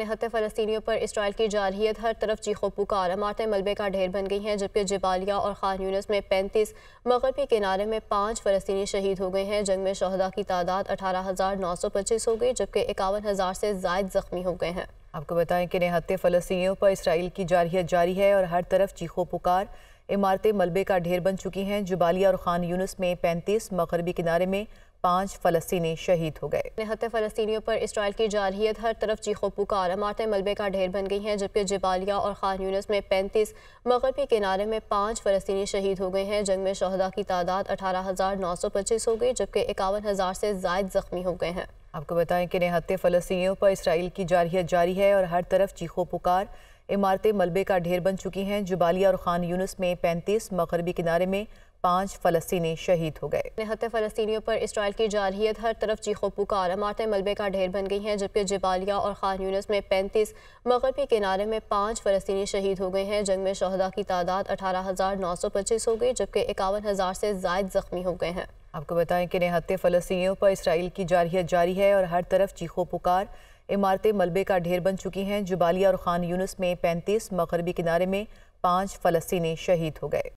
निहत्ते फ़लस्तियों पर इसराइल की जारहीत हर तरफ चीखों पुकार इमारतें मलबे का ढेर बन गई हैं जबकि जबालिया और खान यूनस में पैंतीस मगरबी किनारे में पाँच फ़लस्तनी शहीद हो गए हैं जंग में शहदा की तादाद अठारह हज़ार नौ सौ पच्चीस हो गई जबकि इक्यावन हज़ार से जायद ज़ख्मी हो गए हैं आपको बताएं कि निहत्ते फ़लस्तियों पर इसराइल की जारहीत जारी है और हर तरफ चीखों पुकार इमारतें मलबे का ढेर बन चुकी हैं जबालिया और खान यूनस में पैंतीस मगरबी किनारे में पाँच फलस्तीनी शहीद हो गए निहत्ते फलस्तियों पर इसराइल की जारहीत हर तरफ चीखो पुकार इमारतें मलबे का ढेर बन गई हैं जबकि जबालिया और खान यूनस में पैंतीस मगरबी किनारे में पाँच फलस्तनी शहीद हो गए हैं जंग में शहदा की तादाद अठारह हज़ार नौ सौ पच्चीस हो गई जबकि इक्यावन हज़ार से जायद जख्मी हो गए हैं आपको बताएं कि निहत्ते फलस्तियों पर इसराइल की जारहीत जारी है और हर तरफ चीखो पुकार इमारतें मलबे का ढेर बन चुकी हैं जुबालिया और खान यूनस में पैंतीस मगरबी किनारे में पाँच फलस्तीनी शहीद हो गए निहत्ते फलस्तियों पर इसराइल की जारहीत हर तरफ चीखों पुकार इमारतें मलबे का ढेर बन गई हैं जबकि जबालिया और खान यूनस में पैंतीस मगरबी किनारे में पाँच फलस्तनी शहीद हो गए हैं जंग में शहदा की तादाद अठारह हज़ार नौ सौ पच्चीस हो गई जबकि इक्यावन हज़ार से जायद जख्मी हो गए हैं आपको बताएं कि निहत्ते फलस्तियों पर इसराइल की जारहियत जारी है और हर तरफ चीखों पुकार इमारतें मलबे का ढेर बन चुकी हैं जुबालिया और खान यूनुस में पैंतीस मगरबी किनारे में पाँच फलस्तनी शहीद हो गए